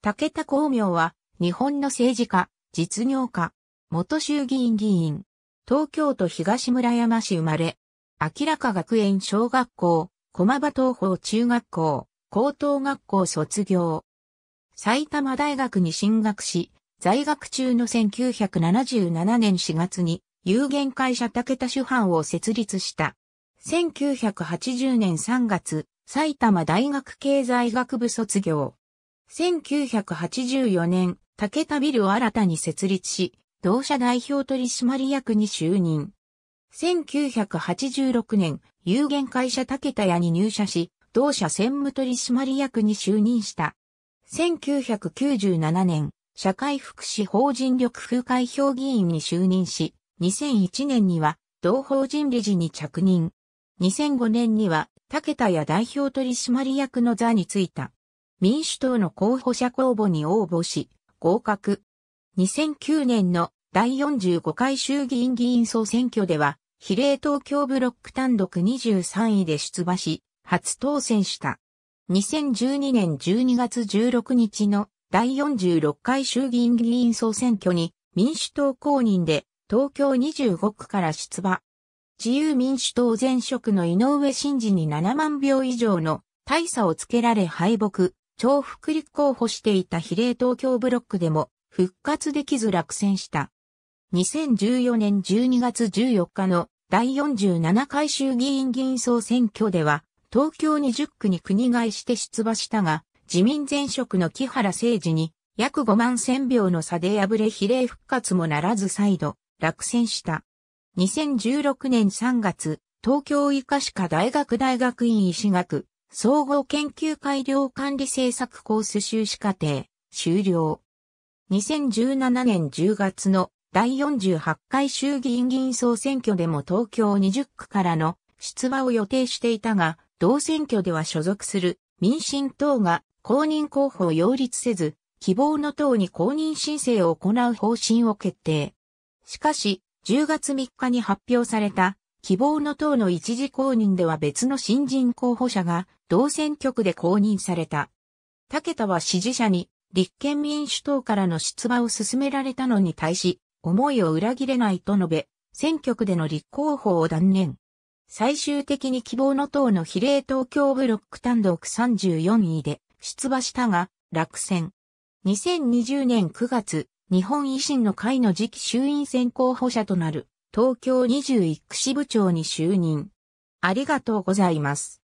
武田光明は、日本の政治家、実業家、元衆議院議員、東京都東村山市生まれ、明らか学園小学校、駒場東方中学校、高等学校卒業。埼玉大学に進学し、在学中の1977年4月に、有限会社武田主犯を設立した。1980年3月、埼玉大学経済学部卒業。1984年、竹田ビルを新たに設立し、同社代表取締役に就任。1986年、有限会社竹田屋に入社し、同社専務取締役に就任した。1997年、社会福祉法人力風会評議員に就任し、2001年には同法人理事に着任。2005年には竹田屋代表取締役の座に就いた。民主党の候補者公募に応募し、合格。2009年の第45回衆議院議員総選挙では、比例東京ブロック単独23位で出馬し、初当選した。2012年12月16日の第46回衆議院議員総選挙に民主党公認で東京25区から出馬。自由民主党前職の井上真司に7万票以上の大差をつけられ敗北。超複立候補していた比例東京ブロックでも復活できず落選した。2014年12月14日の第47回衆議院議員総選挙では、東京20区に国外して出馬したが、自民前職の木原誠二に約5万1000票の差で敗れ比例復活もならず再度落選した。2016年3月、東京医科歯科大学大学院医師学総合研究改良管理政策コース修士課程、終了。2017年10月の第48回衆議院議員総選挙でも東京20区からの出馬を予定していたが、同選挙では所属する民進党が公認候補を擁立せず、希望の党に公認申請を行う方針を決定。しかし、10月3日に発表された希望の党の一時公認では別の新人候補者が同選挙区で公認された。竹田は支持者に立憲民主党からの出馬を進められたのに対し、思いを裏切れないと述べ、選挙区での立候補を断念。最終的に希望の党の比例東京ブロック単独34位で出馬したが落選。2020年9月、日本維新の会の次期衆院選候補者となる東京21区支部長に就任。ありがとうございます。